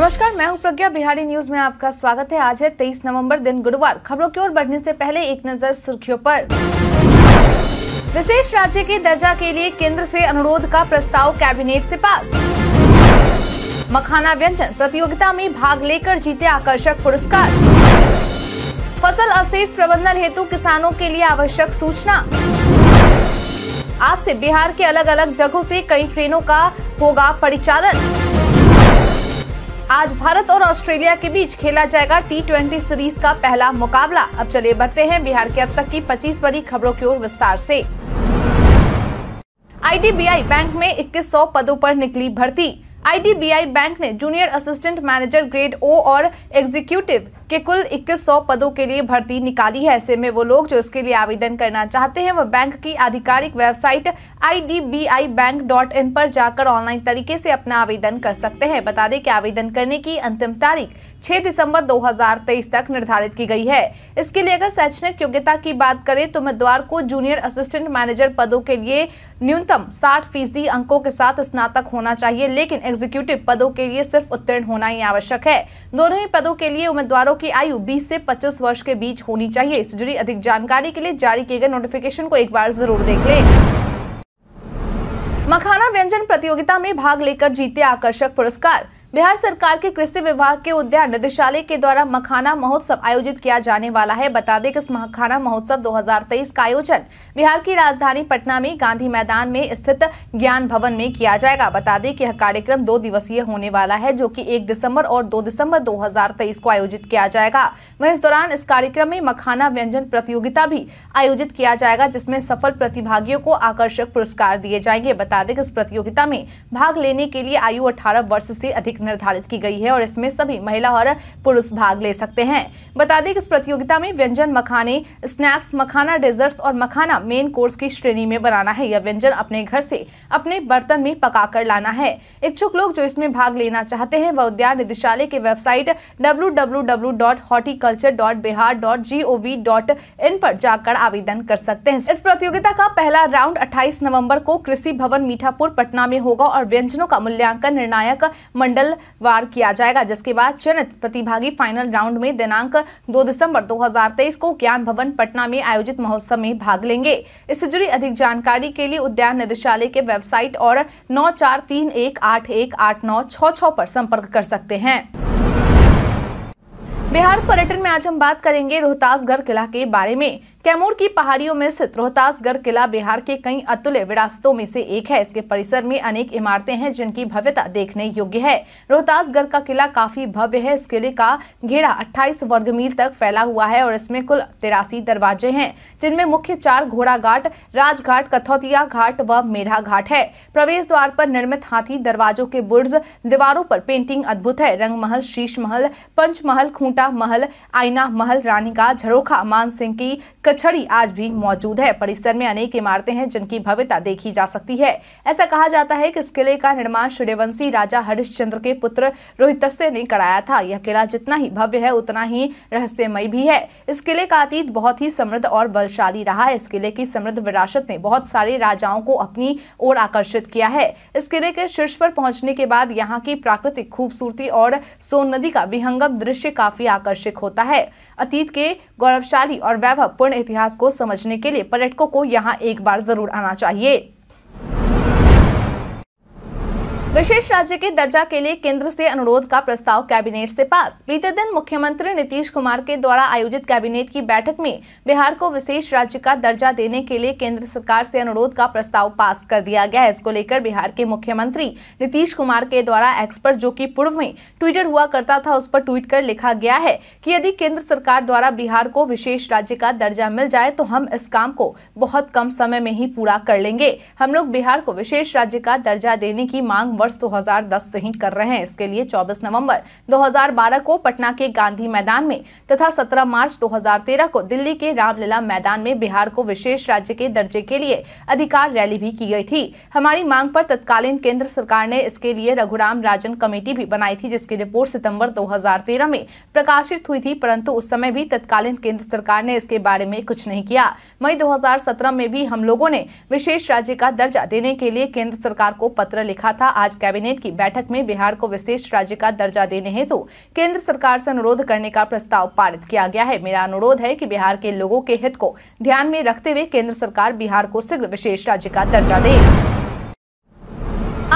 नमस्कार मैं हूं प्रज्ञा बिहारी न्यूज में आपका स्वागत है आज है 23 नवंबर दिन गुरुवार खबरों की ओर बढ़ने से पहले एक नजर सुर्खियों पर विशेष राज्य के दर्जा के लिए केंद्र से अनुरोध का प्रस्ताव कैबिनेट से पास मखाना व्यंजन प्रतियोगिता में भाग लेकर जीते आकर्षक पुरस्कार फसल अवशेष प्रबंधन हेतु किसानों के लिए आवश्यक सूचना आज से बिहार के अलग अलग जगहों से कई ट्रेनों का होगा परिचालन आज भारत और ऑस्ट्रेलिया के बीच खेला जाएगा टी सीरीज का पहला मुकाबला अब चले बढ़ते हैं बिहार के अब तक की पच्चीस बड़ी खबरों की ओर विस्तार से आईडीबीआई बैंक में 2100 पदों पर निकली भर्ती आईडीबीआई बैंक ने junior assistant manager grade O और एग्जीक्यूटिव के कुल 2100 पदों के लिए भर्ती निकाली है ऐसे में वो लोग जो इसके लिए आवेदन करना चाहते हैं वह बैंक की आधिकारिक वेबसाइट आई पर जाकर ऑनलाइन तरीके से अपना आवेदन कर सकते हैं बता दें कि आवेदन करने की अंतिम तारीख 6 दिसंबर 2023 तक निर्धारित की गई है इसके लिए अगर शैक्षणिक योग्यता की बात करें तो उम्मीदवार को जूनियर असिस्टेंट मैनेजर पदों के लिए न्यूनतम 60 फीसदी अंकों के साथ स्नातक होना चाहिए लेकिन एग्जीक्यूटिव पदों के लिए सिर्फ उत्तीर्ण होना ही आवश्यक है दोनों ही पदों के लिए उम्मीदवारों की आयु 20 से 25 वर्ष के बीच होनी चाहिए इससे जुड़ी अधिक जानकारी के लिए जारी किए गए नोटिफिकेशन को एक बार जरूर देख लें मखाना व्यंजन प्रतियोगिता में भाग लेकर जीते आकर्षक पुरस्कार बिहार सरकार के कृषि विभाग के उद्यान निदेशालय के द्वारा मखाना महोत्सव आयोजित किया जाने वाला है बता दें कि इस मखाना महोत्सव 2023 का आयोजन बिहार की राजधानी पटना में गांधी मैदान में स्थित ज्ञान भवन में किया जाएगा बता दें कि यह कार्यक्रम दो दिवसीय होने वाला है जो कि 1 दिसंबर और 2 दिसंबर 2023 को आयोजित किया जाएगा वह इस दौरान इस कार्यक्रम में मखाना व्यंजन प्रतियोगिता भी आयोजित किया जाएगा जिसमें सफल प्रतिभागियों को आकर्षक पुरस्कार दिए जाएंगे बता दें कि इस प्रतियोगिता में भाग लेने के लिए आयु अठारह वर्ष से अधिक निर्धारित की गई है और इसमें सभी महिला और पुरुष भाग ले सकते हैं बता दें कि इस प्रतियोगिता में व्यंजन मखाने स्नैक्स मखाना डेजर्ट्स और मखाना मेन कोर्स की श्रेणी में बनाना है यह व्यंजन अपने घर से अपने बर्तन में पकाकर लाना है इच्छुक लोग जो इसमें भाग लेना चाहते हैं वह उद्यान निदेशालय के वेबसाइट www.horticulture.bihar.gov.in पर जाकर आवेदन कर सकते हैं इस प्रतियोगिता का पहला राउंड 28 नवंबर को कृषि भवन मीठापुर पटना में होगा और व्यंजनों का मूल्यांकन निर्णायक मंडल वार किया जाएगा जिसके बाद चयनित प्रतिभागी फाइनल राउंड में दिनांक 2 दिसंबर 2023 को ज्ञान भवन पटना में आयोजित महोत्सव में भाग लेंगे इससे जुड़ी अधिक जानकारी के लिए उद्यान निदेशालय के वेबसाइट और नौ चार तीन एक आठ एक आठ नौ छः छः पर संपर्क कर सकते हैं बिहार पर्यटन में आज हम बात करेंगे रोहतासगढ़ किला के बारे में कैमूर की पहाड़ियों में स्थित रोहतासगढ़ किला बिहार के कई अतुल्य विरासतों में से एक है इसके परिसर में अनेक इमारतें हैं जिनकी भव्यता देखने योग्य है रोहतासगढ़ का किला काफी भव्य है इस किले का घेरा 28 वर्ग मील तक फैला हुआ है और इसमें कुल तिरासी दरवाजे हैं जिनमें मुख्य चार घोड़ा घाट राजघाट कथौतिया घाट व मेढा घाट है प्रवेश द्वार पर निर्मित हाथी दरवाजों के बुर्ज दीवारों पर पेंटिंग अद्भुत है रंग महल शीश महल पंचमहल खूंटा महल आईना महल रानी का झरोखा मान सिंह की कछड़ी आज भी मौजूद है परिसर में अनेक इमारतें हैं जिनकी भव्यता देखी जा सकती है ऐसा कहा जाता है कि इस किले का निर्माण सूर्यवंशी राजा हरिश्चंद्र के पुत्र रोहितस्य ने कराया था यह किला जितना ही भव्य है उतना ही रहस्यमय भी है इस किले का अतीत बहुत ही समृद्ध और बलशाली रहा है इस किले की समृद्ध विरासत ने बहुत सारे राजाओं को अपनी ओर आकर्षित किया है इस किले के शीर्ष पर पहुंचने के बाद यहाँ की प्राकृतिक खूबसूरती और सोन नदी का विहंगम दृश्य काफी आकर्षक होता है अतीत के गौरवशाली और वैभवपूर्ण इतिहास को समझने के लिए पर्यटकों को यहाँ एक बार जरूर आना चाहिए विशेष राज्य के दर्जा के लिए केंद्र से अनुरोध का प्रस्ताव कैबिनेट से पास बीते दिन मुख्यमंत्री नीतीश कुमार के द्वारा आयोजित कैबिनेट की बैठक में बिहार को विशेष राज्य का दर्जा देने के लिए केंद्र सरकार से अनुरोध का प्रस्ताव पास कर दिया गया है इसको लेकर बिहार के मुख्यमंत्री नीतीश कुमार के द्वारा एक्सपर्ट जो की पूर्व में ट्विटर हुआ करता था उस पर ट्वीट कर लिखा गया है की यदि केंद्र सरकार द्वारा बिहार को विशेष राज्य का दर्जा मिल जाए तो हम इस काम को बहुत कम समय में ही पूरा कर लेंगे हम लोग बिहार को विशेष राज्य का दर्जा देने की मांग वर्ष 2010 से ही कर रहे हैं इसके लिए 24 नवंबर 2012 को पटना के गांधी मैदान में तथा 17 मार्च 2013 को दिल्ली के रामलीला मैदान में बिहार को विशेष राज्य के दर्जे के लिए अधिकार रैली भी की गई थी हमारी मांग पर तत्कालीन केंद्र सरकार ने इसके लिए रघुराम राजन कमेटी भी बनाई थी जिसकी रिपोर्ट सितम्बर दो में प्रकाशित हुई थी परंतु उस समय भी तत्कालीन केंद्र सरकार ने इसके बारे में कुछ नहीं किया मई दो में भी हम लोगों ने विशेष राज्य का दर्जा देने के लिए केंद्र सरकार को पत्र लिखा था आज आज कैबिनेट की बैठक में बिहार को विशेष राज्य का दर्जा देने हेतु तो केंद्र सरकार से अनुरोध करने का प्रस्ताव पारित किया गया है मेरा अनुरोध है कि बिहार के लोगों के हित को ध्यान में रखते हुए केंद्र सरकार बिहार को शीघ्र विशेष राज्य का दर्जा दे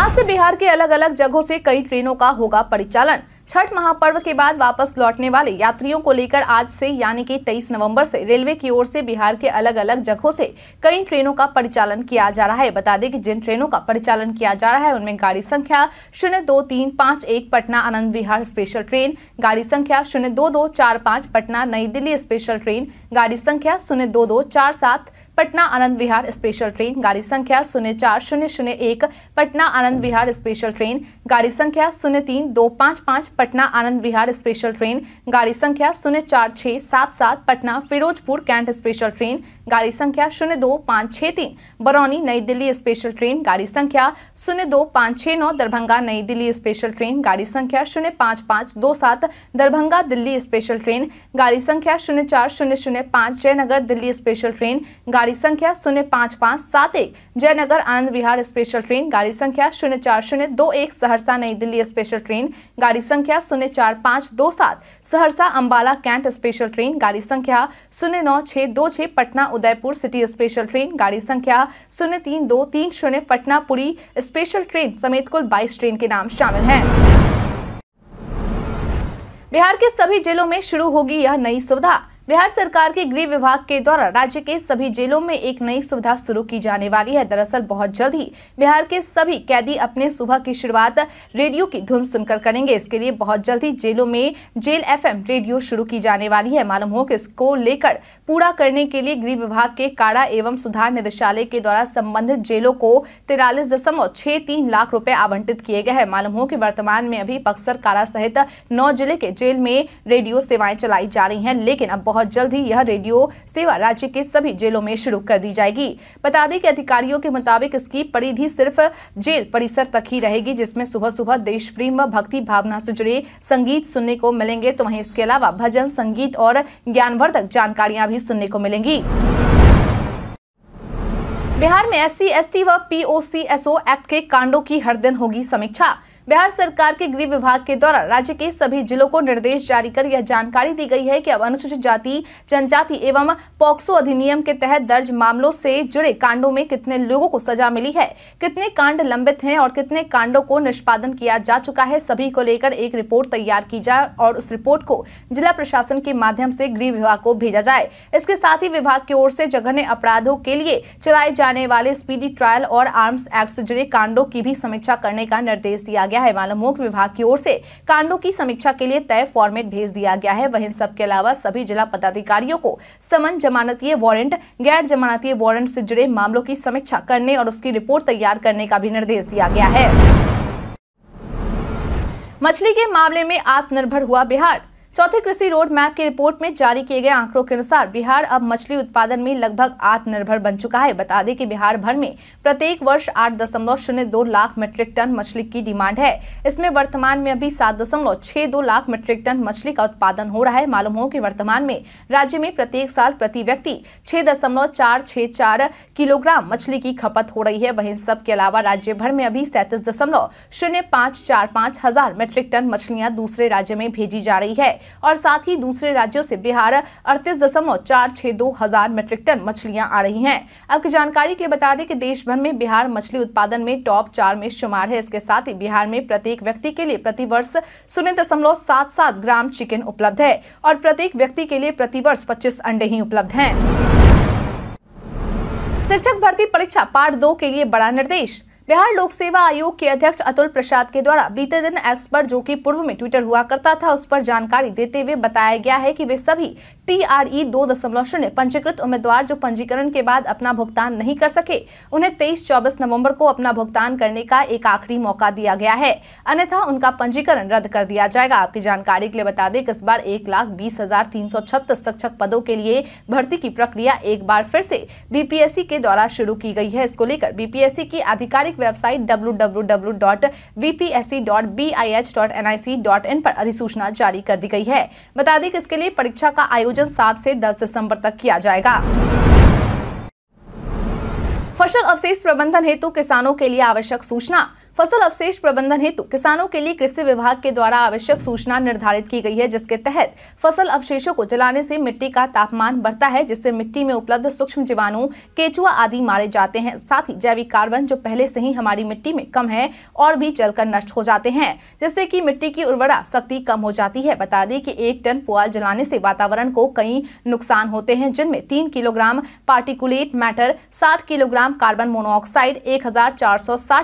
आज से बिहार के अलग अलग जगहों से कई ट्रेनों का होगा परिचालन छठ महापर्व के बाद वापस लौटने वाले यात्रियों को लेकर आज से यानी कि 23 नवंबर से रेलवे की ओर से बिहार के अलग अलग जगहों से कई ट्रेनों का परिचालन किया जा रहा है बता दें कि जिन ट्रेनों का परिचालन किया जा रहा है उनमें गाड़ी संख्या शून्य दो तीन पाँच एक पटना आनंद विहार स्पेशल ट्रेन गाड़ी संख्या शून्य दो दो चार पाँच पटना नई दिल्ली स्पेशल ट्रेन गाड़ी संख्या शून्य दो दो चार सात पटना आनंद विहार स्पेशल ट्रेन गाड़ी संख्या शून्य चार शून्य शून्य एक पटना आनंद विहार स्पेशल ट्रेन गाड़ी संख्या शून्य तीन दो पाँच पाँच पटना आनंद विहार स्पेशल ट्रेन गाड़ी संख्या शून्य चार छः सात सात Patna Firozpur Cantt special train गाड़ी संख्या शून्य दो पाँच छः तीन बरौनी नई दिल्ली स्पेशल ट्रेन गाड़ी संख्या शून्य दो पाँच छः नौ दरभंगा नई दिल्ली स्पेशल ट्रेन गाड़ी संख्या शून्य पाँच पाँच दो सात दरभंगा दिल्ली स्पेशल ट्रेन गाड़ी संख्या शून्य चार शून्य शून्य पाँच जयनगर दिल्ली स्पेशल ट्रेन गाड़ी गाड़ी संख्या शून्य पाँच पाँच सात एक जयनगर आनंद विहार स्पेशल ट्रेन गाड़ी संख्या शून्य चार शून्य दो एक सहरसा नई दिल्ली स्पेशल ट्रेन गाड़ी संख्या शून्य चार पाँच दो सात Saharsa Ambala Cantt special train गाड़ी संख्या शून्य नौ छः दो छः Patna Udaipur city special train गाड़ी संख्या शून्य तीन दो तीन शून्य पटना पुरी स्पेशल ट्रेन समेत कुल बाईस ट्रेन के नाम शामिल हैं बिहार के सभी जिलों में शुरू होगी यह नई सुविधा बिहार सरकार के गृह विभाग के द्वारा राज्य के सभी जेलों में एक नई सुविधा शुरू की जाने वाली है दरअसल बहुत जल्द ही बिहार के सभी कैदी अपने सुबह की शुरुआत रेडियो की धुन सुनकर करेंगे इसके लिए बहुत जल्द ही जेलों में जेल एफ रेडियो शुरू की जाने वाली है मालूम हो कि इसको लेकर पूरा करने के लिए गृह विभाग के काड़ा एवं सुधार निदेशालय के द्वारा संबंधित जेलों को तिरालीस दशमलव छह तीन लाख रुपए आवंटित किए गए हैं मालूम हो कि वर्तमान में अभी बक्सर कारा सहित नौ जिले के जेल में रेडियो सेवाएं चलाई जा रही हैं लेकिन अब बहुत जल्द ही यह रेडियो सेवा राज्य के सभी जेलों में शुरू कर दी जाएगी बता दें कि अधिकारियों के मुताबिक इसकी परिधि सिर्फ जेल परिसर तक ही रहेगी जिसमें सुबह सुबह देश प्रेम व भक्ति भावना से जुड़े संगीत सुनने को मिलेंगे तो वहीं इसके अलावा भजन संगीत और ज्ञानवर्धक जानकारियां भी सुनने को मिलेंगी बिहार में एस सी टी व पीओसीएसओ एक्ट के कांडों की हर दिन होगी समीक्षा बिहार सरकार के गृह विभाग के द्वारा राज्य के सभी जिलों को निर्देश जारी कर यह जानकारी दी गई है कि अब अनुसूचित जाति जनजाति एवं पॉक्सो अधिनियम के तहत दर्ज मामलों से जुड़े कांडों में कितने लोगों को सजा मिली है कितने कांड लंबित हैं और कितने कांडों को निष्पादन किया जा चुका है सभी को लेकर एक रिपोर्ट तैयार की जाए और उस रिपोर्ट को जिला प्रशासन के माध्यम से गृह विभाग को भेजा जाए इसके साथ ही विभाग की ओर से जघन्य अपराधों के लिए चलाए जाने वाले स्पीडी ट्रायल और आर्म्स एक्ट से जुड़े कांडों की भी समीक्षा करने का निर्देश दिया गया गया है मालमोक विभाग की ओर से कांडो की समीक्षा के लिए तय फॉर्मेट भेज दिया गया है वहीं सबके अलावा सभी जिला पदाधिकारियों को समन जमानतीय वारंट गैर जमानतीय वारंट से जुड़े मामलों की समीक्षा करने और उसकी रिपोर्ट तैयार करने का भी निर्देश दिया गया है मछली के मामले में आत्मनिर्भर हुआ बिहार चौथे कृषि रोड मैप की रिपोर्ट में जारी किए गए आंकड़ों के अनुसार बिहार अब मछली उत्पादन में लगभग आत्मनिर्भर बन चुका है बता दें कि बिहार भर में प्रत्येक वर्ष आठ दशमलव शून्य दो लाख मीट्रिक टन मछली की डिमांड है इसमें वर्तमान में अभी सात दशमलव छह दो लाख मीट्रिक टन मछली का उत्पादन हो रहा है मालूम हो की वर्तमान में राज्य में प्रत्येक साल प्रति व्यक्ति छह दशमलव चार छह चार किलोग्राम मछली की खपत हो रही है वहीं सबके अलावा राज्य भर में अभी सैंतीस दशमलव शून्य पाँच चार पाँच हजार मेट्रिक टन मछलियाँ दूसरे राज्य में भेजी जा रही है और साथ ही दूसरे राज्यों से बिहार अड़तीस दशमलव चार छह दो हजार मेट्रिक टन मछलियां आ रही हैं आपकी जानकारी के लिए बता दें कि देश भर में बिहार मछली उत्पादन में टॉप चार में शुमार है इसके साथ ही बिहार में प्रत्येक व्यक्ति के लिए प्रति वर्ष शून्य दशमलव सात सात ग्राम चिकन उपलब्ध है और प्रत्येक व्यक्ति के लिए प्रति वर्ष पच्चीस अंडे ही उपलब्ध है शिक्षक भर्ती परीक्षा पार्ट दो के लिए बड़ा निर्देश बिहार लोक सेवा आयोग के अध्यक्ष अतुल प्रसाद के द्वारा बीते दिन एक्स पर जो कि पूर्व में ट्विटर हुआ करता था उस पर जानकारी देते हुए बताया गया है कि वे सभी टी आर ई दो दशमलव शून्य पंजीकृत उम्मीदवार जो पंजीकरण के बाद अपना भुगतान नहीं कर सके उन्हें तेईस चौबीस नवम्बर को अपना भुगतान करने का एक आखिरी मौका दिया गया है अन्यथा उनका पंजीकरण रद्द कर दिया जाएगा आपकी जानकारी के लिए बता दें कि इस बार एक लाख बीस हजार तीन सौ छत्तीस शिक्षक पदों के लिए भर्ती की प्रक्रिया एक बार फिर से बीपीएससी के द्वारा शुरू की गई है इसको लेकर बीपीएससी की आधिकारिक आधिकारिक वेबसाइट डब्ल्यू पर अधिसूचना जारी कर दी गई है बता दें कि इसके लिए परीक्षा का आयोजन सात से दस दिसंबर तक किया जाएगा फसल अवशेष प्रबंधन हेतु किसानों के लिए आवश्यक सूचना फसल अवशेष प्रबंधन हेतु किसानों के लिए कृषि विभाग के द्वारा आवश्यक सूचना निर्धारित की गई है जिसके तहत फसल अवशेषों को जलाने से मिट्टी का तापमान बढ़ता है जिससे मिट्टी में उपलब्ध सूक्ष्म जीवाणु केचुआ आदि मारे जाते हैं साथ ही जैविक कार्बन जो पहले से ही हमारी मिट्टी में कम है और भी जलकर नष्ट हो जाते हैं जिससे की मिट्टी की उर्वरा शक्ति कम हो जाती है बता दें की एक टन पुआल जलाने से वातावरण को कई नुकसान होते हैं जिनमें तीन किलोग्राम पार्टिकुलेट मैटर साठ किलोग्राम कार्बन मोनोऑक्साइड एक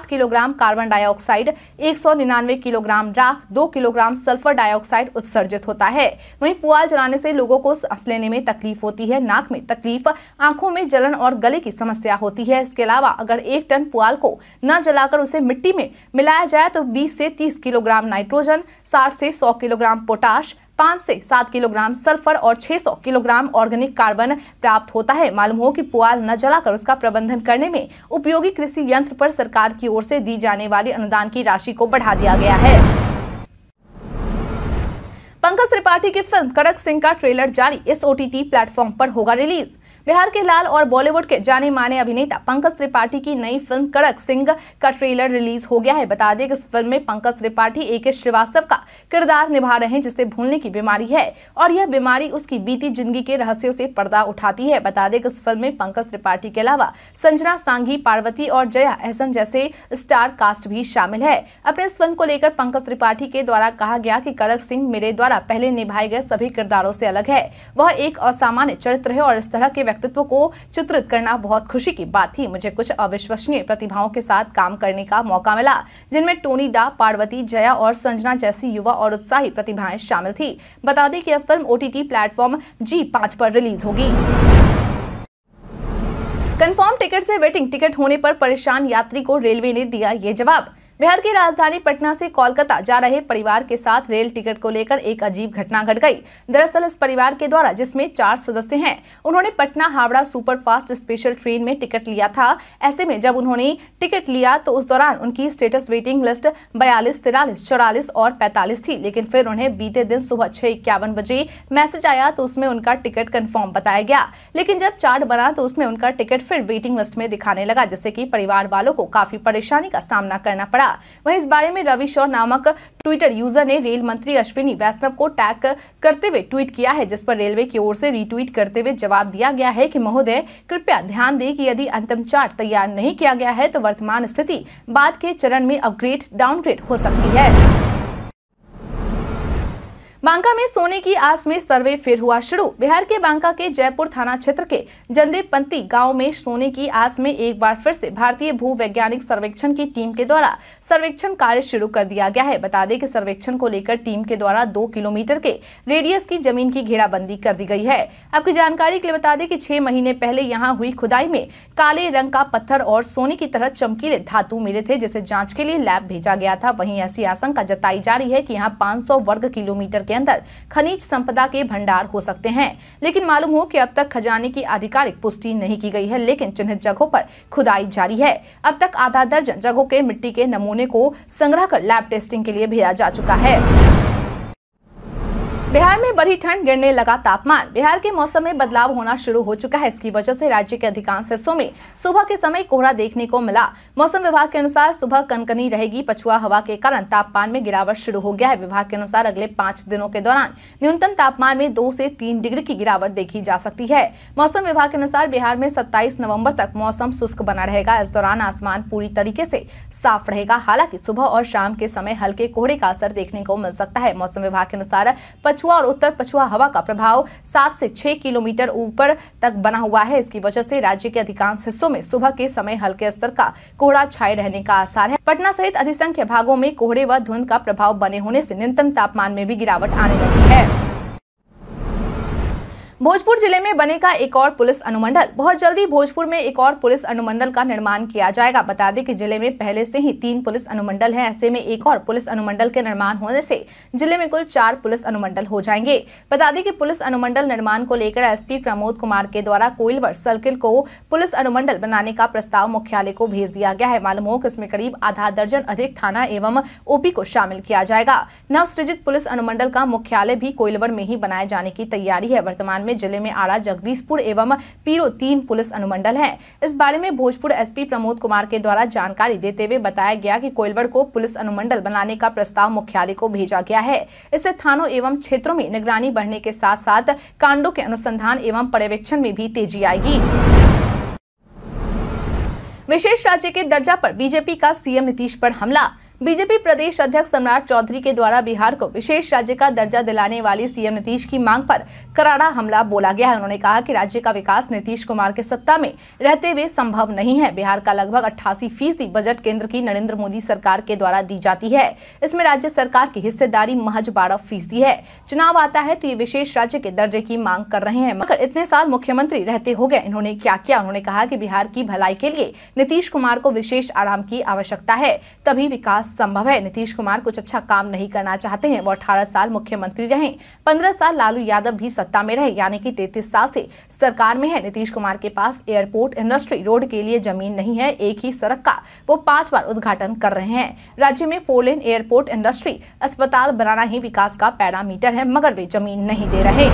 किलोग्राम कार्बन कार्बन डाइऑक्साइड एक किलोग्राम राख दो किलोग्राम सल्फर डाइऑक्साइड उत्सर्जित होता है वहीं पुआल जलाने से लोगों को सांस लेने में तकलीफ होती है नाक में तकलीफ आंखों में जलन और गले की समस्या होती है इसके अलावा अगर एक टन पुआल को न जलाकर उसे मिट्टी में मिलाया जाए तो बीस से तीस किलोग्राम नाइट्रोजन साठ से सौ किलोग्राम पोटाश पाँच से सात किलोग्राम सल्फर और 600 किलोग्राम ऑर्गेनिक कार्बन प्राप्त होता है मालूम हो कि पुआल न जलाकर उसका प्रबंधन करने में उपयोगी कृषि यंत्र पर सरकार की ओर से दी जाने वाली अनुदान की राशि को बढ़ा दिया गया है पंकज त्रिपाठी की फिल्म कड़क सिंह का ट्रेलर जारी इस ओटीटी प्लेटफॉर्म पर होगा रिलीज बिहार के लाल और बॉलीवुड के जाने माने अभिनेता पंकज त्रिपाठी की नई फिल्म कड़क सिंह का ट्रेलर रिलीज हो गया है बता दें कि इस फिल्म में पंकज त्रिपाठी ए के श्रीवास्तव का किरदार निभा रहे हैं जिसे भूलने की बीमारी है और यह बीमारी उसकी बीती जिंदगी के रहस्यों से पर्दा उठाती है बता दें कि इस फिल्म में पंकज त्रिपाठी के अलावा संजना सांघी पार्वती और जया एहसन जैसे स्टार कास्ट भी शामिल है अपने इस फिल्म को लेकर पंकज त्रिपाठी के द्वारा कहा गया कि कड़क सिंह मेरे द्वारा पहले निभाए गए सभी किरदारों से अलग है वह एक असामान्य चरित्र है और इस तरह के व्यक्तित्व को चित्रित करना बहुत खुशी की बात थी मुझे कुछ अविश्वसनीय प्रतिभाओं के साथ काम करने का मौका मिला जिनमें टोनी दा पार्वती जया और संजना जैसी युवा और उत्साही प्रतिभाएं शामिल थी बता दें कि यह फिल्म ओटीटी प्लेटफॉर्म जी पाँच पर रिलीज होगी कंफर्म टिकट से वेटिंग टिकट होने पर परेशान यात्री को रेलवे ने दिया ये जवाब बिहार की राजधानी पटना से कोलकाता जा रहे परिवार के साथ रेल टिकट को लेकर एक अजीब घटना घट गई दरअसल इस परिवार के द्वारा जिसमें चार सदस्य हैं उन्होंने Patna Howrah super fast special train में टिकट लिया था ऐसे में जब उन्होंने टिकट लिया तो उस दौरान उनकी स्टेटस वेटिंग लिस्ट बयालीस तिरालीस चौरालीस और पैंतालीस थी लेकिन फिर उन्हें बीते दिन सुबह छह इक्यावन बजे मैसेज आया तो उसमें उनका टिकट कन्फर्म बताया गया लेकिन जब चार्ट बना तो उसमें उनका टिकट फिर वेटिंग लिस्ट में दिखाने लगा जिससे की परिवार वालों को काफी परेशानी का सामना करना पड़ा किया वहीं इस बारे में रवि शोर नामक ट्विटर यूजर ने रेल मंत्री अश्विनी वैष्णव को टैग करते हुए ट्वीट किया है जिस पर रेलवे की ओर से रीट्वीट करते हुए जवाब दिया गया है कि महोदय कृपया ध्यान दें कि यदि अंतिम चार्ट तैयार नहीं किया गया है तो वर्तमान स्थिति बाद के चरण में अपग्रेड डाउनग्रेड हो सकती है बांका में सोने की आस में सर्वे फिर हुआ शुरू बिहार के बांका के जयपुर थाना क्षेत्र के जंदेपंती गांव में सोने की आस में एक बार फिर से भारतीय भू वैज्ञानिक सर्वेक्षण की टीम के द्वारा सर्वेक्षण कार्य शुरू कर दिया गया है बता दें कि सर्वेक्षण को लेकर टीम के द्वारा दो किलोमीटर के रेडियस की जमीन की घेराबंदी कर दी गई है आपकी जानकारी के लिए बता दें की छह महीने पहले यहाँ हुई खुदाई में काले रंग का पत्थर और सोने की तरह चमकीले धातु मिले थे जिसे जाँच के लिए लैब भेजा गया था वही ऐसी आशंका जताई जा रही है की यहाँ पाँच वर्ग किलोमीटर के अंदर खनिज संपदा के भंडार हो सकते हैं लेकिन मालूम हो कि अब तक खजाने की आधिकारिक पुष्टि नहीं की गई है लेकिन चिन्हित जगहों पर खुदाई जारी है अब तक आधा दर्जन जगहों के मिट्टी के नमूने को संग्रह कर लैब टेस्टिंग के लिए भेजा जा चुका है बिहार में बड़ी ठंड गिरने लगा तापमान बिहार के मौसम में बदलाव होना शुरू हो चुका है इसकी वजह से राज्य के अधिकांश हिस्सों में सुबह के समय कोहरा देखने को मिला मौसम विभाग के अनुसार सुबह कनकनी रहेगी पछुआ हवा के कारण तापमान में गिरावट शुरू हो गया है विभाग के अनुसार अगले पाँच दिनों के दौरान न्यूनतम तापमान में दो ऐसी तीन डिग्री की गिरावट देखी जा सकती है मौसम विभाग के अनुसार बिहार में सत्ताईस नवम्बर तक मौसम शुष्क बना रहेगा इस दौरान आसमान पूरी तरीके ऐसी साफ रहेगा हालांकि सुबह और शाम के समय हल्के कोहरे का असर देखने को मिल सकता है मौसम विभाग के अनुसार पछुआ और उत्तर पछुआ हवा का प्रभाव सात से छह किलोमीटर ऊपर तक बना हुआ है इसकी वजह से राज्य के अधिकांश हिस्सों में सुबह के समय हल्के स्तर का कोहरा छाये रहने का आसार है पटना सहित अधिसंख्य भागों में कोहरे व धुंध का प्रभाव बने होने से न्यूनतम तापमान में भी गिरावट आने लगी है भोजपुर जिले में बनेगा एक और पुलिस अनुमंडल बहुत जल्दी भोजपुर में एक और पुलिस अनुमंडल का निर्माण किया जाएगा बता दें कि जिले में पहले से ही तीन पुलिस अनुमंडल हैं ऐसे में एक और पुलिस अनुमंडल के निर्माण होने से जिले में कुल चार पुलिस अनुमंडल हो जाएंगे बता दें कि पुलिस अनुमंडल निर्माण को लेकर एस प्रमोद कुमार के द्वारा कोइलवर सर्किल को पुलिस अनुमंडल बनाने का प्रस्ताव मुख्यालय को भेज दिया गया है मालूम हो कि इसमें करीब आधा दर्जन अधिक थाना एवं ओपी को शामिल किया जाएगा नवसृजित पुलिस अनुमंडल का मुख्यालय भी कोइलवर में ही बनाए जाने की तैयारी है वर्तमान में जिले में आरा जगदीशपुर एवं पीरो तीन पुलिस अनुमंडल है इस बारे में भोजपुर एस प्रमोद कुमार के द्वारा जानकारी देते हुए बताया गया की कोयलवर को पुलिस अनुमंडल बनाने का प्रस्ताव मुख्यालय को भेजा गया है इससे थानों एवं क्षेत्रों में निगरानी बढ़ने के साथ साथ कांडों के अनुसंधान एवं पर्यवेक्षण में भी तेजी आएगी विशेष राज्य के दर्जा पर बीजेपी का सीएम नीतीश पर हमला बीजेपी प्रदेश अध्यक्ष सम्राट चौधरी के द्वारा बिहार को विशेष राज्य का दर्जा दिलाने वाली सीएम नीतीश की मांग पर कराड़ा हमला बोला गया है उन्होंने कहा कि राज्य का विकास नीतीश कुमार के सत्ता में रहते हुए संभव नहीं है बिहार का लगभग अट्ठासी फीसदी बजट केंद्र की नरेंद्र मोदी सरकार के द्वारा दी जाती है इसमें राज्य सरकार की हिस्सेदारी महज बारह फीसदी है चुनाव आता है तो ये विशेष राज्य के दर्जे की मांग कर रहे हैं मगर इतने साल मुख्यमंत्री रहते हो गए इन्होंने क्या किया उन्होंने कहा की बिहार की भलाई के लिए नीतीश कुमार को विशेष आराम की आवश्यकता है तभी विकास संभव है नीतीश कुमार कुछ अच्छा काम नहीं करना चाहते हैं वो अठारह साल मुख्यमंत्री रहे पंद्रह साल लालू यादव भी सत्ता में रहे यानी कि 33 साल से सरकार में है नीतीश कुमार के पास एयरपोर्ट इंडस्ट्री रोड के लिए जमीन नहीं है एक ही सड़क का वो पांच बार उद्घाटन कर रहे हैं राज्य में फोर लेन एयरपोर्ट इंडस्ट्री अस्पताल बनाना ही विकास का पैरामीटर है मगर वे जमीन नहीं दे रहे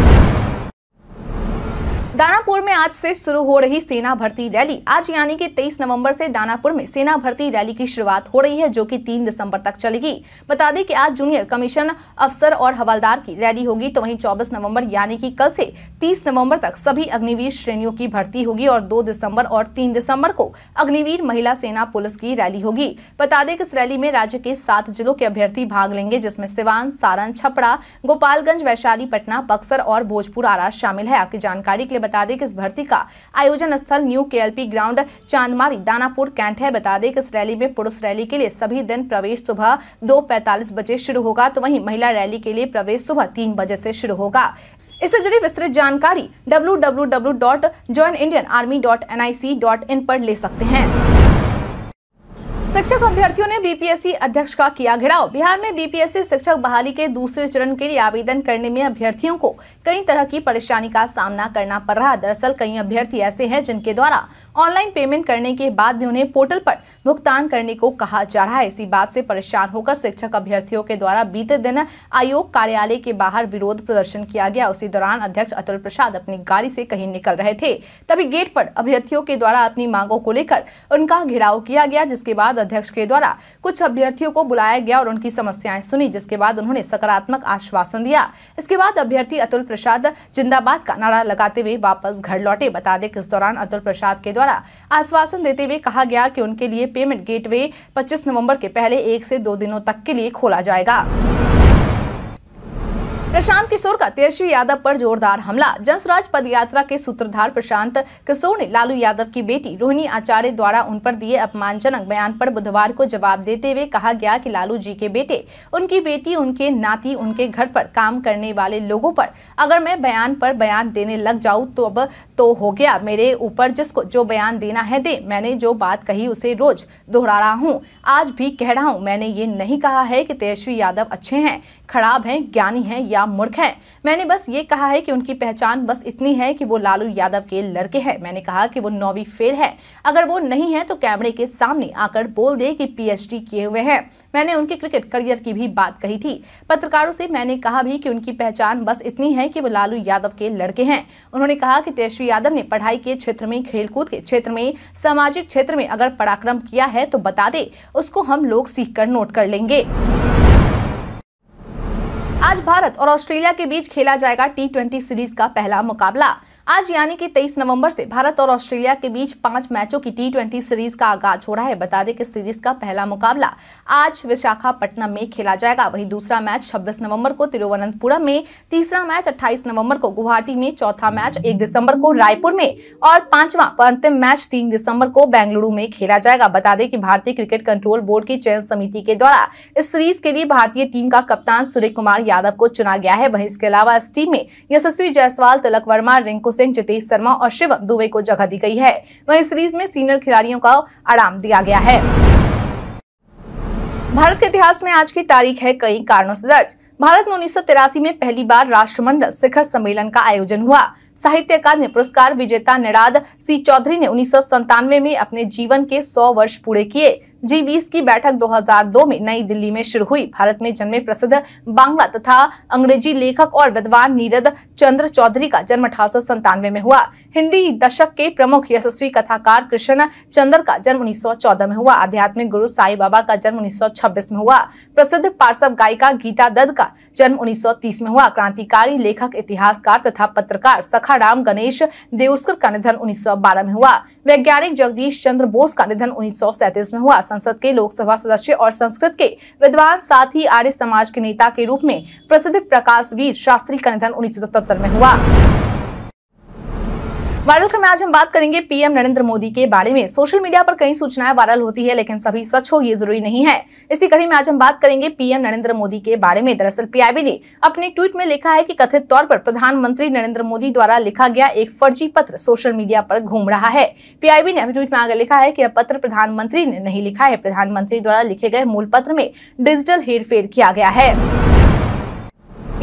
दानापुर में आज से शुरू हो रही सेना भर्ती रैली आज यानी कि 23 नवंबर से दानापुर में सेना भर्ती रैली की शुरुआत हो रही है जो कि 3 दिसंबर तक चलेगी बता दें कि आज जूनियर कमीशन अफसर और हवलदार की रैली होगी तो वहीं 24 नवंबर यानी कि कल से 30 नवंबर तक सभी अग्निवीर श्रेणियों की भर्ती होगी और दो दिसम्बर और तीन दिसम्बर को अग्निवीर महिला सेना पुलिस की रैली होगी बता दें कि इस रैली में राज्य के सात जिलों के अभ्यर्थी भाग लेंगे जिसमें सिवान सारण छपरा गोपालगंज वैशाली पटना बक्सर और भोजपुर आरा शामिल है आपकी जानकारी के लिए बता दें कि इस भर्ती का आयोजन स्थल न्यू के ग्राउंड चांदमारी दानापुर कैंट है बता दें कि इस रैली में पुरुष रैली के लिए सभी दिन प्रवेश सुबह दो बजे शुरू होगा तो वही महिला रैली के लिए प्रवेश सुबह तीन बजे ऐसी शुरू होगा इससे जुड़ी विस्तृत जानकारी डब्ल्यू पर ले सकते हैं शिक्षक अभ्यर्थियों ने बीपीएससी अध्यक्ष का किया घेराव बिहार में बीपीएससी शिक्षक बहाली के दूसरे चरण के लिए आवेदन करने में अभ्यर्थियों को कई तरह की परेशानी का सामना करना पड़ रहा दरअसल कई अभ्यर्थी ऐसे हैं जिनके द्वारा ऑनलाइन पेमेंट करने के बाद भी उन्हें पोर्टल पर भुगतान करने को कहा जा रहा है इसी बात से परेशान होकर शिक्षक अभ्यर्थियों के द्वारा बीते दिन आयोग कार्यालय के बाहर विरोध प्रदर्शन किया गया उसी दौरान अध्यक्ष अतुल प्रसाद अपनी गाड़ी से कहीं निकल रहे थे तभी गेट पर अभ्यर्थियों के द्वारा अपनी मांगों को लेकर उनका घेराव किया गया जिसके बाद अध्यक्ष के द्वारा कुछ अभ्यर्थियों को बुलाया गया और उनकी समस्याएं सुनी जिसके बाद उन्होंने सकारात्मक आश्वासन दिया इसके बाद अभ्यर्थी अतुल प्रसाद जिंदाबाद का नारा लगाते हुए वापस घर लौटे बता दें कि इस दौरान अतुल प्रसाद के द्वारा आश्वासन देते हुए कहा गया कि उनके लिए पेमेंट गेटवे 25 नवंबर के पहले एक से दो दिनों तक के लिए खोला जाएगा प्रशांत किशोर का तेजस्वी यादव पर जोरदार हमला जनसुराज पदयात्रा के सूत्रधार प्रशांत किशोर ने लालू यादव की बेटी रोहिणी आचार्य द्वारा उन पर दिए अपमानजनक बयान पर बुधवार को जवाब देते हुए कहा गया कि लालू जी के बेटे उनकी बेटी उनके नाती उनके घर पर काम करने वाले लोगों पर अगर मैं बयान पर बयान देने लग जाऊँ तो अब तो हो गया मेरे ऊपर जिसको जो बयान देना है दे मैंने जो बात कही उसे रोज दोहरा रहा हूँ आज भी कह रहा हूँ मैंने ये नहीं कहा है की तेजस्वी यादव अच्छे हैं खराब हैं ज्ञानी हैं या मूर्ख हैं मैंने बस ये कहा है कि उनकी पहचान बस इतनी है कि वो लालू यादव के लड़के हैं मैंने कहा कि वो नौवीं फेल है अगर वो नहीं है तो कैमरे के सामने आकर बोल दे कि पीएचडी किए हुए हैं मैंने उनके क्रिकेट करियर की भी बात कही थी पत्रकारों से मैंने कहा भी कि उनकी पहचान बस इतनी है कि वो लालू यादव के लड़के हैं उन्होंने कहा कि तेजस्वी यादव ने पढ़ाई के क्षेत्र में खेलकूद के क्षेत्र में सामाजिक क्षेत्र में अगर पराक्रम किया है तो बता दे उसको हम लोग सीख कर नोट कर लेंगे आज भारत और ऑस्ट्रेलिया के बीच खेला जाएगा टी सीरीज का पहला मुकाबला आज यानी कि 23 नवंबर से भारत और ऑस्ट्रेलिया के बीच पांच मैचों की टी सीरीज का आगाज हो रहा है बता दें कि सीरीज का पहला मुकाबला आज विशाखापट्टनम में खेला जाएगा वहीं दूसरा मैच 26 नवंबर को तिरुवनंतपुरम में तीसरा मैच 28 नवंबर को गुवाहाटी में चौथा मैच 1 दिसंबर को रायपुर में और पांचवा अंतिम मैच तीन दिसंबर को बेंगलुरु में खेला जाएगा बता दें कि भारतीय क्रिकेट कंट्रोल बोर्ड की चयन समिति के द्वारा इस सीरीज के लिए भारतीय टीम का कप्तान सूर्य कुमार यादव को चुना गया है वही इसके अलावा इस टीम में यशस्वी जायसवाल तिलक वर्मा रिंकू सिंह जितेश शर्मा और शिवम दुबे को जगह दी गई है वहीं सीरीज में सीनियर खिलाड़ियों का आराम दिया गया है भारत के इतिहास में आज की तारीख है कई कारणों से दर्ज भारत में उन्नीस में पहली बार राष्ट्रमंडल शिखर सम्मेलन का आयोजन हुआ साहित्य अकादमी पुरस्कार विजेता निराद सी चौधरी ने उन्नीस में अपने जीवन के 100 वर्ष पूरे किए जी बीस की बैठक 2002 में नई दिल्ली में शुरू हुई भारत में जन्मे प्रसिद्ध बांग्ला तथा अंग्रेजी लेखक और विद्वान नीरद चंद्र चौधरी का जन्म अठारह में हुआ हिंदी दशक के प्रमुख यशस्वी कथाकार कृष्ण चंद्र का जन्म 1914 में हुआ आध्यात्मिक गुरु साई बाबा का जन्म 1926 में हुआ प्रसिद्ध पार्सव गायिका गीता दत्त का जन्म 1930 में हुआ क्रांतिकारी लेखक इतिहासकार तथा पत्रकार सखाराम गणेश देवस्कर का निधन 1912 में हुआ वैज्ञानिक जगदीश चंद्र बोस का निधन उन्नीस में हुआ संसद के लोकसभा सदस्य और संस्कृत के विद्वान साथ ही आर्य समाज के नेता के रूप में प्रसिद्ध प्रकाश वीर शास्त्री का निधन उन्नीस में हुआ वायरल खबर में आज हम बात करेंगे पीएम नरेंद्र मोदी के बारे में सोशल मीडिया पर कई सूचनाएं वायरल होती है लेकिन सभी सच हो ये जरूरी नहीं है इसी कड़ी में आज हम बात करेंगे पीएम नरेंद्र मोदी के बारे में दरअसल पीआईबी ने अपने ट्वीट में लिखा है कि कथित तौर पर प्रधानमंत्री नरेंद्र मोदी द्वारा लिखा गया एक फर्जी पत्र सोशल मीडिया पर घूम रहा है पीआईबी ने अपने ट्वीट में आगे लिखा है की यह पत्र प्रधानमंत्री ने नहीं लिखा है प्रधानमंत्री द्वारा लिखे गए मूल पत्र में डिजिटल हेरफेर किया गया है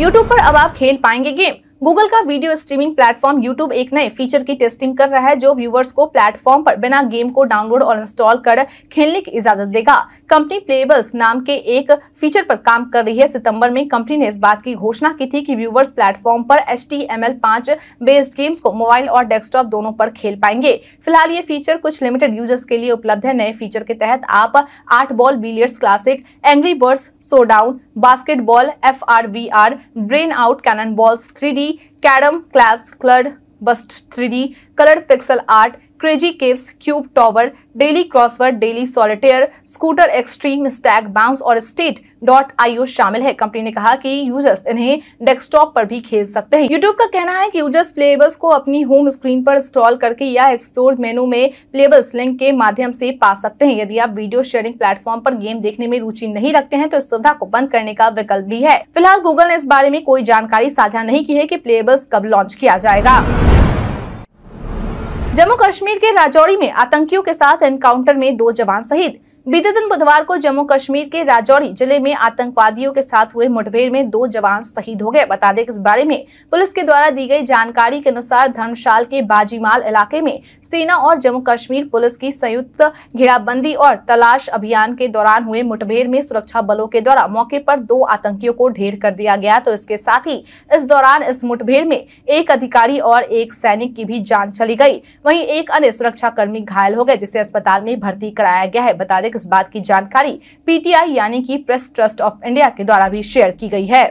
YouTube पर अब आप खेल पाएंगे गेम गूगल का वीडियो स्ट्रीमिंग प्लेटफॉर्म यूट्यूब एक नए फीचर की टेस्टिंग कर रहा है जो व्यूवर्स को प्लेटफॉर्म पर बिना गेम को डाउनलोड और इंस्टॉल कर खेलने की इजाजत देगा कंपनी प्लेबल्स नाम के एक फीचर पर काम कर रही है सितंबर में कंपनी ने इस बात की घोषणा की थी कि व्यूवर्स प्लेटफॉर्म पर एच टी एम एल पांच बेस्ड गेम्स को मोबाइल और डेस्कटॉप दोनों पर खेल पाएंगे फिलहाल ये फीचर कुछ लिमिटेड यूजर्स के लिए उपलब्ध है नए फीचर के तहत आप आठ ball billiards classic angry birds showdown basketball F R V R brain out cannon balls three D कैडम class cloud bust three colour pixel art crazy caves cube tower daily crossword daily solitaire scooter extreme stag bounce और state dot IO शामिल है company ने कहा कि users इन्हें desktop पर भी खेल सकते हैं यूट्यूब का कहना है कि यूजर्स प्लेबल्स को अपनी होम स्क्रीन पर स्क्रॉल करके या एक्सप्लोर मेनू में प्लेबल्स लिंक के माध्यम से पा सकते हैं यदि आप वीडियो शेयरिंग प्लेटफॉर्म पर गेम देखने में रुचि नहीं रखते हैं तो इस सुविधा को बंद करने का विकल्प भी है फिलहाल गूगल ने इस बारे में कोई जानकारी साझा नहीं की है की प्लेबल्स कब लॉन्च किया जाएगा जम्मू कश्मीर के राजौरी में आतंकियों के साथ एनकाउंटर में दो जवान शहीद बीते दिन बुधवार को जम्मू कश्मीर के राजौरी जिले में आतंकवादियों के साथ हुए मुठभेड़ में दो जवान शहीद हो गए बता दें कि इस बारे में पुलिस के द्वारा दी गई जानकारी के अनुसार धर्मशाल के बाजीमाल इलाके में सेना और जम्मू कश्मीर पुलिस की संयुक्त घेराबंदी और तलाश अभियान के दौरान हुए मुठभेड़ में सुरक्षा बलों के द्वारा मौके पर दो आतंकियों को ढेर कर दिया गया तो इसके साथ ही इस दौरान इस मुठभेड़ में एक अधिकारी और एक सैनिक की भी जान चली गई वही एक अन्य सुरक्षा कर्मी घायल हो गए जिसे अस्पताल में भर्ती कराया गया है बता दें तक इस बात की जानकारी पीटीआई यानी कि प्रेस ट्रस्ट ऑफ इंडिया के द्वारा भी शेयर की गई है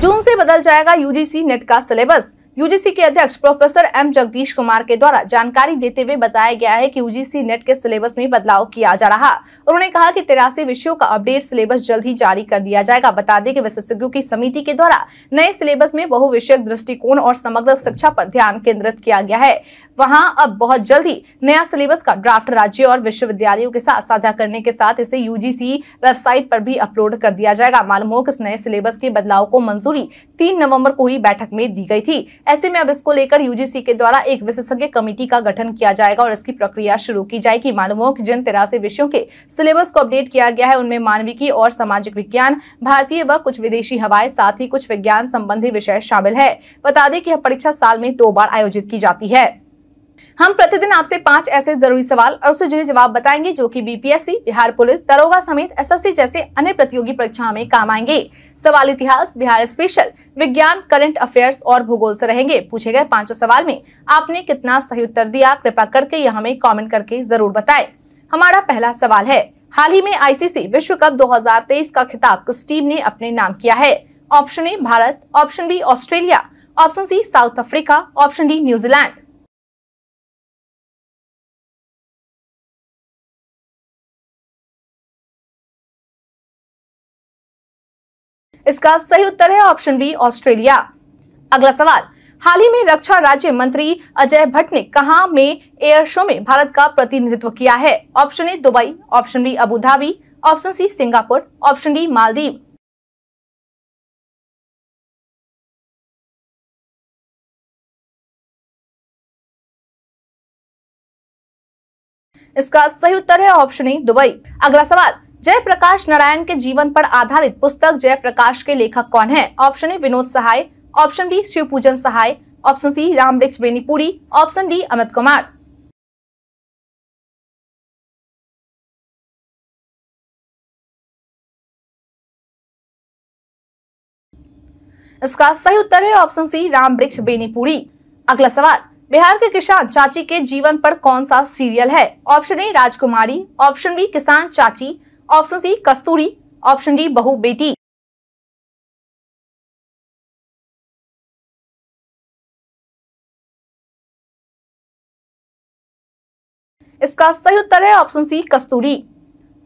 जून से बदल जाएगा यूजीसी नेट का सिलेबस यूजीसी के अध्यक्ष प्रोफेसर एम जगदीश कुमार के द्वारा जानकारी देते हुए बताया गया है कि यूजीसी नेट के सिलेबस में बदलाव किया जा रहा उन्होंने कहा कि तिरासी विषयों का अपडेट सिलेबस जल्द ही जारी कर दिया जाएगा बता दें कि विशेषज्ञों की समिति के द्वारा नए सिलेबस में बहुविषयक दृष्टिकोण और समग्र शिक्षा पर ध्यान केंद्रित किया गया है वहां अब बहुत जल्द ही नया सिलेबस का ड्राफ्ट राज्य और विश्वविद्यालयों के साथ साझा करने के साथ इसे यूजीसी वेबसाइट पर भी अपलोड कर दिया जाएगा मालूम हो कि इस नए सिलेबस के बदलाव को मंजूरी तीन नवम्बर को ही बैठक में दी गई थी ऐसे में अब इसको लेकर यूजीसी के द्वारा एक विशेषज्ञ कमेटी का गठन किया जाएगा और इसकी प्रक्रिया शुरू की जाएगी मालूम हो कि जिन तिरासी विषयों के सिलेबस को अपडेट किया गया है उनमें मानविकी और सामाजिक विज्ञान भारतीय व कुछ विदेशी हवाएं साथ ही कुछ विज्ञान संबंधी विषय शामिल है बता दें कि यह परीक्षा साल में दो बार आयोजित की जाती है हम प्रतिदिन आपसे पांच ऐसे जरूरी सवाल और उससे जुड़े जवाब बताएंगे जो कि बीपीएससी बिहार पुलिस दरोगा समेत एसएससी जैसे अन्य प्रतियोगी परीक्षाओं में काम आएंगे सवाल इतिहास बिहार स्पेशल विज्ञान करंट अफेयर्स और भूगोल से रहेंगे पूछे गए पांचों सवाल में आपने कितना सही उत्तर दिया कृपा करके यहाँ में कॉमेंट करके जरूर बताए हमारा पहला सवाल है हाल ही में आईसीसी विश्व कप 2023 का खिताब किस टीम ने अपने नाम किया है option A Bharat option B Australia option C South Africa option D New Zealand इसका सही उत्तर है ऑप्शन बी ऑस्ट्रेलिया अगला सवाल हाल ही में रक्षा राज्य मंत्री अजय भट्ट ने कहा में एयर शो में भारत का प्रतिनिधित्व किया है option A Dubai option B Abu Dhabi option C Singapore option D Maldives इसका सही उत्तर है ऑप्शन ए दुबई अगला सवाल जयप्रकाश नारायण के जीवन पर आधारित पुस्तक जयप्रकाश के लेखक कौन है option A Vinod Sahay option B Shiv Pujan Sahay option C Ramvriksh Benipuri option D Amit Kumar इसका सही उत्तर है ऑप्शन सी राम वृक्ष बेनीपुरी अगला सवाल बिहार के किसान चाची के जीवन पर कौन सा सीरियल है ऑप्शन ए राजकुमारी ऑप्शन बी किसान चाची option C Kasturi option D बहु बेटी इसका सही उत्तर है ऑप्शन सी कस्तूरी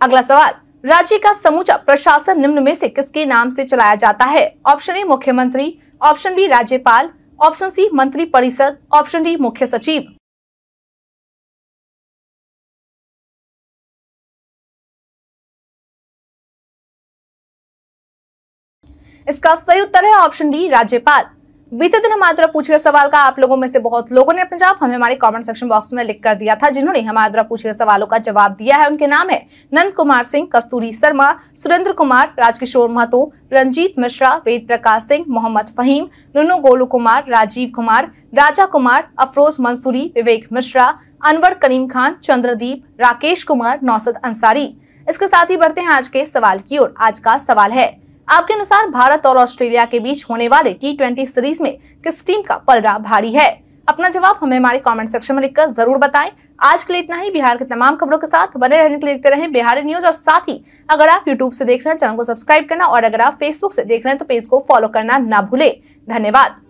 अगला सवाल राज्य का समूचा प्रशासन निम्न में से किसके नाम से चलाया जाता है ऑप्शन ए मुख्यमंत्री ऑप्शन बी राज्यपाल ऑप्शन सी मंत्री परिषद ऑप्शन डी मुख्य सचिव इसका सही उत्तर है ऑप्शन डी राज्यपाल बीते दिन हमारे द्वारा पूछे गए सवाल का आप लोगों में से बहुत लोगों ने अपना जवाब हमें हमारे कमेंट सेक्शन बॉक्स में लिख कर दिया था जिन्होंने हमारे द्वारा पूछे गए सवालों का जवाब दिया है उनके नाम है नंद कुमार सिंह कस्तूरी शर्मा सुरेंद्र कुमार राजकिशोर महतो रंजीत मिश्रा वेद प्रकाश सिंह मोहम्मद फहीम नुनू गोलू कुमार राजीव कुमार राजा कुमार अफरोज मंसूरी विवेक मिश्रा अनवर करीम खान चंद्रदीप राकेश कुमार नौसद अंसारी इसके साथ ही बढ़ते हैं आज के सवाल की ओर आज का सवाल है आपके अनुसार भारत और ऑस्ट्रेलिया के बीच होने वाले टी ट्वेंटी सीरीज में किस टीम का पलड़ा भारी है अपना जवाब हमें हमारे कमेंट सेक्शन में लिखकर जरूर बताएं आज के लिए इतना ही बिहार के तमाम खबरों के साथ बने रहने के लिए देखते रहें बिहारी न्यूज और साथ ही अगर आप यूट्यूब से देख रहे हैं चैनल को सब्सक्राइब करना और अगर आप फेसबुक से देख रहे हैं तो पेज को फॉलो करना ना भूले धन्यवाद